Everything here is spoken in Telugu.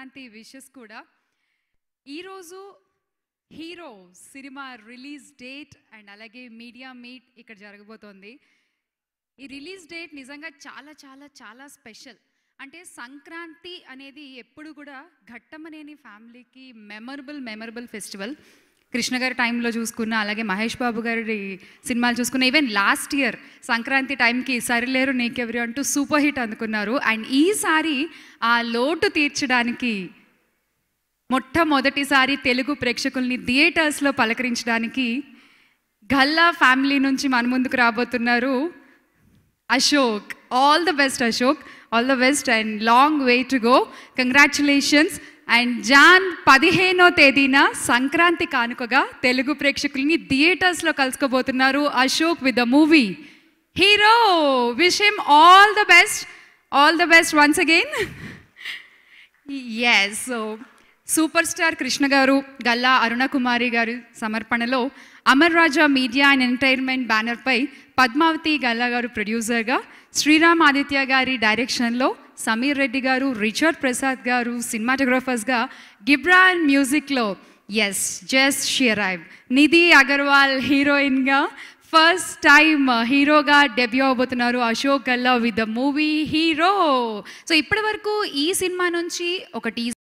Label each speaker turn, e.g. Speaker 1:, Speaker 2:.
Speaker 1: సంక్రాంతి విషెస్ కూడా ఈరోజు hero cinema release date and అలాగే మీడియా మీట్ ఇక్కడ జరగబోతోంది ఈ రిలీజ్ డేట్ నిజంగా చాలా చాలా చాలా స్పెషల్ అంటే సంక్రాంతి అనేది ఎప్పుడు కూడా ఘట్టమనేని ఫ్యామిలీకి మెమరబుల్ మెమరబుల్ ఫెస్టివల్ కృష్ణ గారి టైంలో చూసుకున్న అలాగే మహేష్ బాబు గారి సినిమాలు చూసుకున్న ఈవెన్ లాస్ట్ ఇయర్ సంక్రాంతి టైంకి సరిలేరు నీకెవరి అంటూ సూపర్ హిట్ అందుకున్నారు అండ్ ఈసారి ఆ లోటు తీర్చడానికి మొట్టమొదటిసారి తెలుగు ప్రేక్షకుల్ని థియేటర్స్లో పలకరించడానికి గల్లా ఫ్యామిలీ నుంచి మన ముందుకు రాబోతున్నారు Ashok all the best Ashok all the best and long way to go congratulations and Jan పదిహేనో తేదీన సంక్రాంతి కానుకగా తెలుగు ప్రేక్షకుల్ని థియేటర్స్లో కలుసుకోబోతున్నారు Ashok with the movie hero wish him all the best all the best once again yes so superstar Krishna garu Galla Aruna Kumari గారి సమర్పణలో Amar Raja media and entertainment బ్యానర్పై పద్మావతి గల్లా గారు ప్రొడ్యూసర్గా శ్రీరామ్ ఆదిత్య గారి డైరెక్షన్లో సమీర్ రెడ్డి గారు రిచర్డ్ ప్రసాద్ గారు సినిమాటోగ్రాఫర్స్గా గిబ్రాన్ మ్యూజిక్లో ఎస్ జస్ట్ షీ అరైవ్ నిధి అగర్వాల్ హీరోయిన్గా ఫస్ట్ టైం హీరోగా డెబ్యూ అవ్వబోతున్నారు Ashok Galla with the movie hero so ఇప్పటి వరకు ఈ సినిమా నుంచి ఒక టీజర్